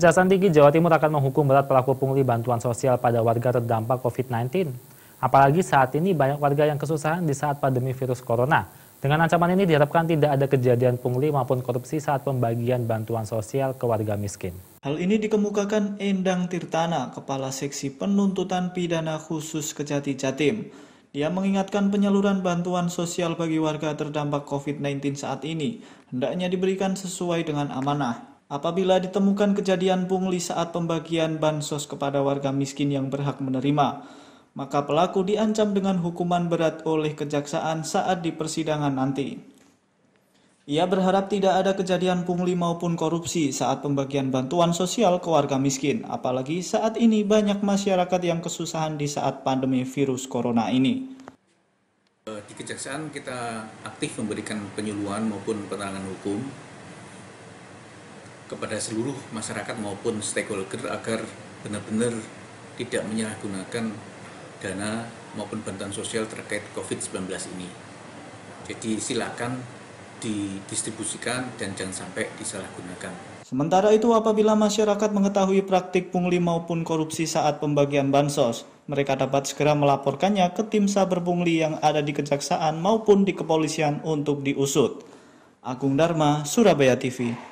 Kejaksaan Tinggi Jawa Timur akan menghukum berat pelaku pungli bantuan sosial pada warga terdampak COVID-19. Apalagi saat ini banyak warga yang kesusahan di saat pandemi virus corona. Dengan ancaman ini diharapkan tidak ada kejadian pungli maupun korupsi saat pembagian bantuan sosial ke warga miskin. Hal ini dikemukakan Endang Tirtana, Kepala Seksi Penuntutan Pidana Khusus Kejati Jatim. Dia mengingatkan penyaluran bantuan sosial bagi warga terdampak COVID-19 saat ini hendaknya diberikan sesuai dengan amanah apabila ditemukan kejadian pungli saat pembagian bansos kepada warga miskin yang berhak menerima. Maka pelaku diancam dengan hukuman berat oleh kejaksaan saat di persidangan nanti. Ia berharap tidak ada kejadian pungli maupun korupsi saat pembagian bantuan sosial ke warga miskin, apalagi saat ini banyak masyarakat yang kesusahan di saat pandemi virus corona ini. Eh, di kejaksaan kita aktif memberikan penyuluhan maupun penerangan hukum kepada seluruh masyarakat maupun stakeholder agar benar-benar tidak menyalahgunakan dana maupun bantuan sosial terkait COVID-19 ini. Jadi silakan didistribusikan dan jangan sampai disalahgunakan. Sementara itu apabila masyarakat mengetahui praktik pungli maupun korupsi saat pembagian bansos, mereka dapat segera melaporkannya ke tim saber pungli yang ada di kejaksaan maupun di kepolisian untuk diusut. Agung Dharma, Surabaya TV.